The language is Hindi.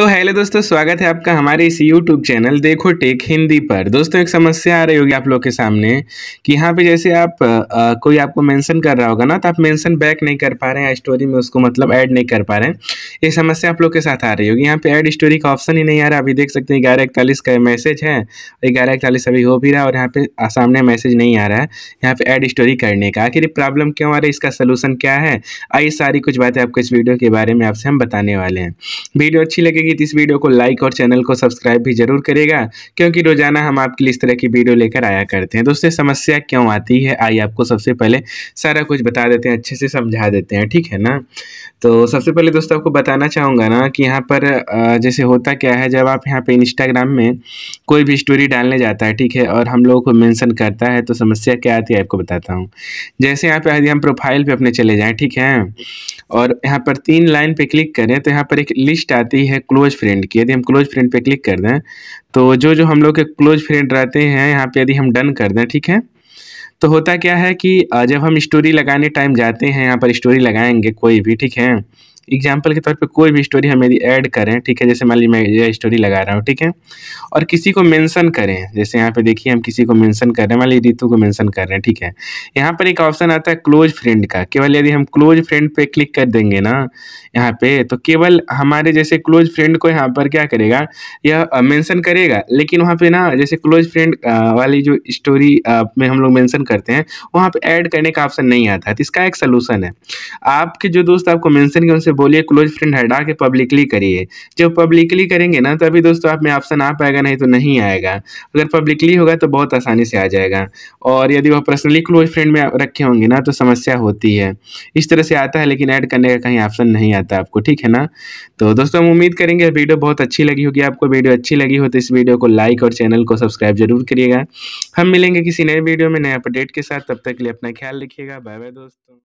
तो हेलो दोस्तों स्वागत है आपका हमारे इस यूट्यूब चैनल देखो टेक हिंदी पर दोस्तों एक समस्या आ रही होगी आप लोग के सामने कि यहाँ पे जैसे आप आ, कोई आपको मेंशन कर रहा होगा ना तो आप मेंशन बैक नहीं कर पा रहे हैं स्टोरी में उसको मतलब ऐड नहीं कर पा रहे हैं ये समस्या आप लोग के साथ आ रही होगी यहाँ पे ऐड स्टोरी का ऑप्शन ही नहीं आ रहा अभी देख सकते हैं ग्यारह इकतालीस का मैसेज है ग्यारह इकतालीस अभी हो भी रहा है और यहाँ पे सामने मैसेज नहीं आ रहा है यहाँ पे ऐड स्टोरी करने का आखिर प्रॉब्लम क्यों आ रहा है इसका सोलूशन क्या है आई सारी कुछ बातें आपको इस वीडियो के बारे में आपसे हम बताने वाले हैं वीडियो अच्छी लगेगी लगी तो इस वीडियो को लाइक और चैनल को सब्सक्राइब भी जरूर करेगा क्योंकि रोजाना हम आपके लिए इस तरह की वीडियो लेकर आया करते हैं दोस्तों समस्या क्यों आती है आइए आपको सबसे पहले सारा कुछ बता देते हैं अच्छे से समझा देते हैं ठीक है ना तो सबसे पहले दोस्तों आपको बताना चाहूँगा ना कि यहाँ पर जैसे होता क्या है जब आप यहाँ पर इंस्टाग्राम में कोई भी स्टोरी डालने जाता है ठीक है और हम लोगों को मैंसन करता है तो समस्या क्या आती है आपको बताता हूँ जैसे यहाँ पर यदि हम प्रोफाइल पर अपने चले जाएँ ठीक है और यहाँ पर तीन लाइन पर क्लिक करें तो यहाँ पर एक लिस्ट आती है क्लोज फ्रेंड की यदि हम क्लोज फ्रेंड पे क्लिक कर दें तो जो जो हम लोग के क्लोज फ्रेंड रहते हैं यहाँ पे यदि हम डन कर दें ठीक है तो होता क्या है कि जब हम स्टोरी लगाने टाइम जाते हैं यहाँ पर स्टोरी लगाएंगे कोई भी ठीक है एग्जाम्पल के तौर पे कोई भी स्टोरी हम यदि ऐड करें ठीक है जैसे मान लीजिए मैं यह स्टोरी लगा रहा हूँ ठीक है और किसी को मेंशन करें जैसे यहाँ पे देखिए हम किसी को मेंशन कर रहे हैं मान लीजिए रितु को मेंशन कर रहे हैं ठीक है यहाँ पर एक ऑप्शन आता है क्लोज फ्रेंड का केवल यदि हम क्लोज फ्रेंड पे क्लिक कर देंगे ना यहाँ पे तो केवल हमारे जैसे क्लोज फ्रेंड को यहाँ पर क्या करेगा यह मैंसन करेगा लेकिन वहाँ पे ना जैसे क्लोज फ्रेंड वाली जो स्टोरी में हम लोग मैंसन करते हैं वहाँ पर ऐड करने का ऑप्शन नहीं आता तो इसका एक सोलूशन है आपके जो दोस्त आपको मैंसन किया उनसे से बोलिए क्लोज फ्रेंड हटा के पब्लिकली करिए जब पब्लिकली करेंगे ना तभी दोस्तों आप में ऑप्शन आ पाएगा नहीं तो नहीं आएगा अगर पब्लिकली होगा तो बहुत आसानी से आ जाएगा और यदि वह पर्सनली क्लोज फ्रेंड में रखे होंगे ना तो समस्या होती है इस तरह से आता है लेकिन ऐड करने का कहीं ऑप्शन नहीं आता आपको ठीक है ना तो दोस्तों हम उम्मीद करेंगे वीडियो बहुत अच्छी लगी होगी आपको वीडियो अच्छी लगी हो तो इस वीडियो को लाइक और चैनल को सब्सक्राइब जरूर करिएगा हम मिलेंगे किसी नए वीडियो में नए अपडेट के साथ तब तक के लिए अपना ख्याल रखिएगा बाय बाय दोस्तों